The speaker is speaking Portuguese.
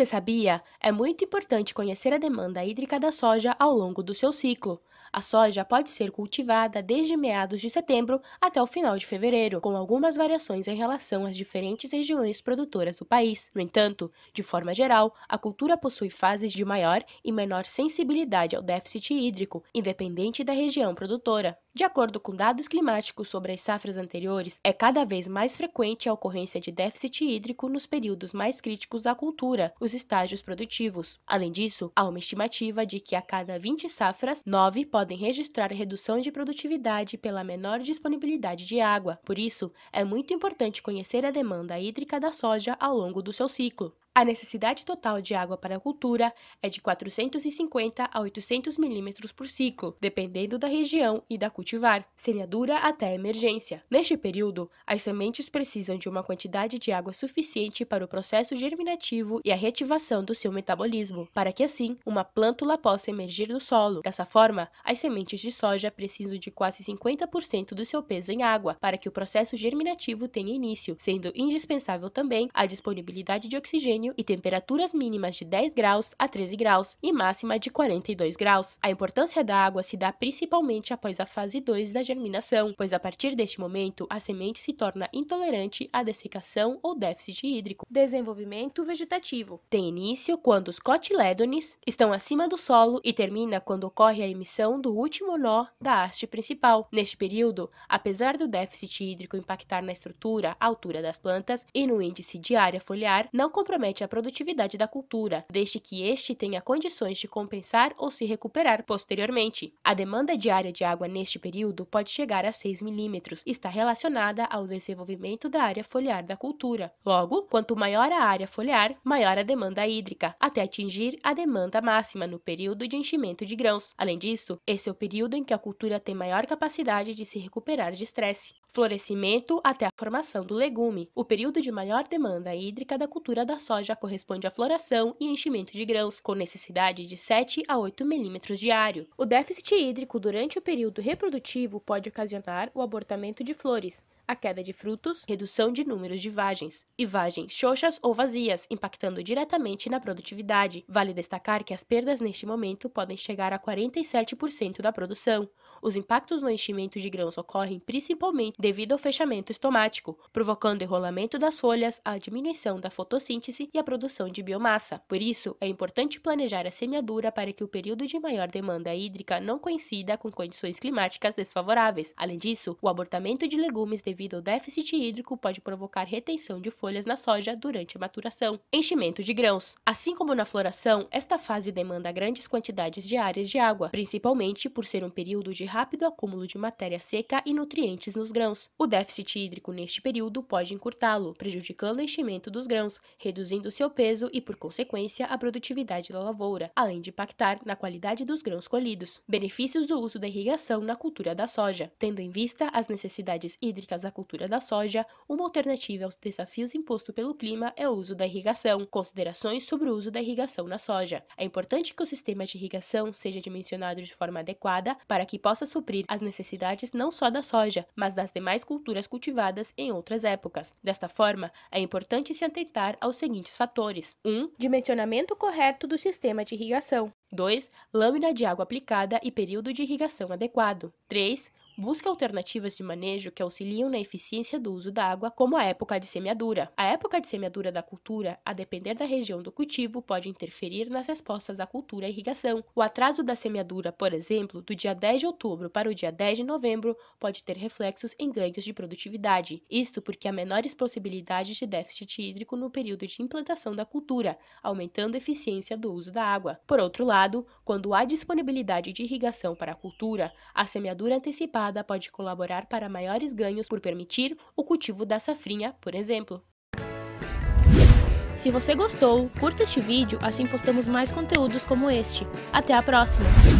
Você sabia? É muito importante conhecer a demanda hídrica da soja ao longo do seu ciclo. A soja pode ser cultivada desde meados de setembro até o final de fevereiro, com algumas variações em relação às diferentes regiões produtoras do país. No entanto, de forma geral, a cultura possui fases de maior e menor sensibilidade ao déficit hídrico, independente da região produtora. De acordo com dados climáticos sobre as safras anteriores, é cada vez mais frequente a ocorrência de déficit hídrico nos períodos mais críticos da cultura, os estágios produtivos. Além disso, há uma estimativa de que a cada 20 safras, 9 podem registrar redução de produtividade pela menor disponibilidade de água. Por isso, é muito importante conhecer a demanda hídrica da soja ao longo do seu ciclo. A necessidade total de água para a cultura é de 450 a 800 milímetros por ciclo, dependendo da região e da cultivar, semeadura até emergência. Neste período, as sementes precisam de uma quantidade de água suficiente para o processo germinativo e a reativação do seu metabolismo, para que assim uma plântula possa emergir do solo. Dessa forma, as sementes de soja precisam de quase 50% do seu peso em água para que o processo germinativo tenha início, sendo indispensável também a disponibilidade de oxigênio junho e temperaturas mínimas de 10 graus a 13 graus e máxima de 42 graus. A importância da água se dá principalmente após a fase 2 da germinação, pois a partir deste momento a semente se torna intolerante à dessecação ou déficit hídrico. Desenvolvimento vegetativo tem início quando os cotilédones estão acima do solo e termina quando ocorre a emissão do último nó da haste principal. Neste período, apesar do déficit hídrico impactar na estrutura, altura das plantas e no índice de área foliar, não compromete compromete a produtividade da cultura, desde que este tenha condições de compensar ou se recuperar posteriormente. A demanda diária de água neste período pode chegar a 6 milímetros, e está relacionada ao desenvolvimento da área foliar da cultura. Logo, quanto maior a área foliar, maior a demanda hídrica, até atingir a demanda máxima no período de enchimento de grãos. Além disso, esse é o período em que a cultura tem maior capacidade de se recuperar de estresse florescimento até a formação do legume. O período de maior demanda hídrica da cultura da soja corresponde à floração e enchimento de grãos, com necessidade de 7 a 8 milímetros diário. O déficit hídrico durante o período reprodutivo pode ocasionar o abortamento de flores, a queda de frutos, redução de números de vagens e vagens xoxas ou vazias, impactando diretamente na produtividade. Vale destacar que as perdas neste momento podem chegar a 47% da produção. Os impactos no enchimento de grãos ocorrem principalmente devido ao fechamento estomático, provocando enrolamento das folhas, a diminuição da fotossíntese e a produção de biomassa. Por isso, é importante planejar a semeadura para que o período de maior demanda hídrica não coincida com condições climáticas desfavoráveis. Além disso, o abortamento de legumes devido devido ao déficit hídrico pode provocar retenção de folhas na soja durante a maturação, enchimento de grãos. Assim como na floração, esta fase demanda grandes quantidades diárias de água, principalmente por ser um período de rápido acúmulo de matéria seca e nutrientes nos grãos. O déficit hídrico neste período pode encurtá-lo, prejudicando o enchimento dos grãos, reduzindo seu peso e, por consequência, a produtividade da lavoura, além de impactar na qualidade dos grãos colhidos. Benefícios do uso da irrigação na cultura da soja, tendo em vista as necessidades hídricas na cultura da soja, uma alternativa aos desafios impostos pelo clima é o uso da irrigação. Considerações sobre o uso da irrigação na soja. É importante que o sistema de irrigação seja dimensionado de forma adequada para que possa suprir as necessidades não só da soja, mas das demais culturas cultivadas em outras épocas. Desta forma, é importante se atentar aos seguintes fatores: 1. Um, dimensionamento correto do sistema de irrigação. 2. Lâmina de água aplicada e período de irrigação adequado. 3 busca alternativas de manejo que auxiliam na eficiência do uso da água, como a época de semeadura. A época de semeadura da cultura, a depender da região do cultivo, pode interferir nas respostas à cultura e irrigação. O atraso da semeadura, por exemplo, do dia 10 de outubro para o dia 10 de novembro, pode ter reflexos em ganhos de produtividade. Isto porque há menores possibilidades de déficit hídrico no período de implantação da cultura, aumentando a eficiência do uso da água. Por outro lado, quando há disponibilidade de irrigação para a cultura, a semeadura antecipada pode colaborar para maiores ganhos por permitir o cultivo da safrinha, por exemplo. Se você gostou, curta este vídeo, assim postamos mais conteúdos como este. Até a próxima!